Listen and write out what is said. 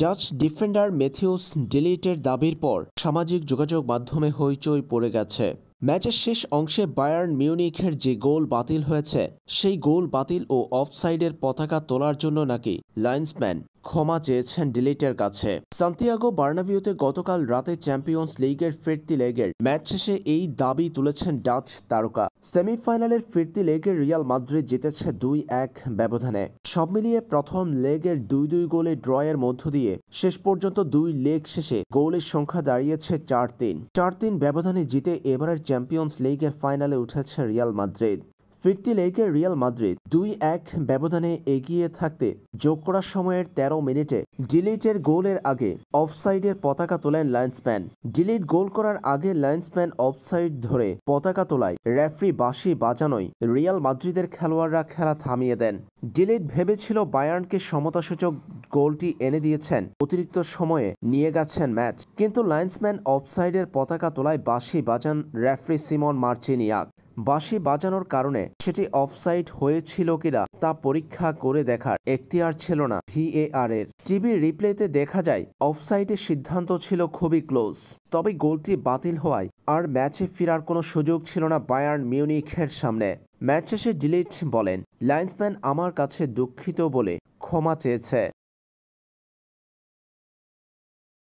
Dutch defender Matthews ডিলিটের দাবির পর সামাজিক যোগাযোগ মাধ্যমে হইচই পড়ে গেছে ম্যাচের শেষ অংশে বায়ার্ন মিউনিখের যে গোল বাতিল হয়েছে সেই গোল বাতিল ও অফসাইডের পতাকা তোলার জন্য নাকি লাইন্সম্যান ক্ষমা চেয়েছেন ডিলিটের কাছে সান্তিয়াগো বার্নাবিউতে গতকাল রাতে চ্যাম্পিয়ন্স লিগের ফিরতি লেগের ম্যাচ শেষে এই দাবি তুলেছেন ডাচ তারকা সেমিফাইনালের ফিরতি লেগে রিয়াল মাদ্রিদ জিতেছে দুই এক ব্যবধানে সব মিলিয়ে প্রথম লেগের দুই দুই গোলে ড্রয়ের মধ্য দিয়ে শেষ পর্যন্ত দুই লেগ শেষে গোলের সংখ্যা দাঁড়িয়েছে চার তিন চার তিন ব্যবধানে জিতে এবারের চ্যাম্পিয়ন্স লিগের ফাইনালে উঠেছে রিয়াল মাদ্রিদ ফিরতি লেগে রিয়াল মাদ্রিদ দুই এক ব্যবধানে এগিয়ে থাকতে যোগ করার সময়ের ১৩ মিনিটে ডিলিটের গোলের আগে অফসাইডের পতাকা তোলেন লাইন্সম্যান ডিলিট গোল করার আগে লাইন্সম্যান অফসাইড ধরে পতাকা তোলায় রেফরি বাঁশি বাজানোয় রিয়াল মাদ্রিদের খেলোয়াড়রা খেলা থামিয়ে দেন ডিলিট ভেবেছিল বায়ার্নকে সমতাসূচক গোলটি এনে দিয়েছেন অতিরিক্ত সময়ে নিয়ে গেছেন ম্যাচ কিন্তু লাইন্সম্যান অফসাইডের পতাকা তোলায় বাঁশি বাজান রেফরি সিমন মার্চিনিয়াক বাঁশি বাজানোর কারণে সেটি অফসাইট হয়েছিল কিনা তা পরীক্ষা করে দেখার এখতিয়ার ছিল না ভিএআর এর টিভির রিপ্লেতে দেখা যায় অফসাইটের সিদ্ধান্ত ছিল খুবই ক্লোজ তবে গোলটি বাতিল হওয়ায় আর ম্যাচে ফেরার কোনো সুযোগ ছিল না বায়ার্ন মিউনিখের সামনে ম্যাচ শেষে ডিলিট বলেন লাইন্সম্যান আমার কাছে দুঃখিত বলে ক্ষমা চেয়েছে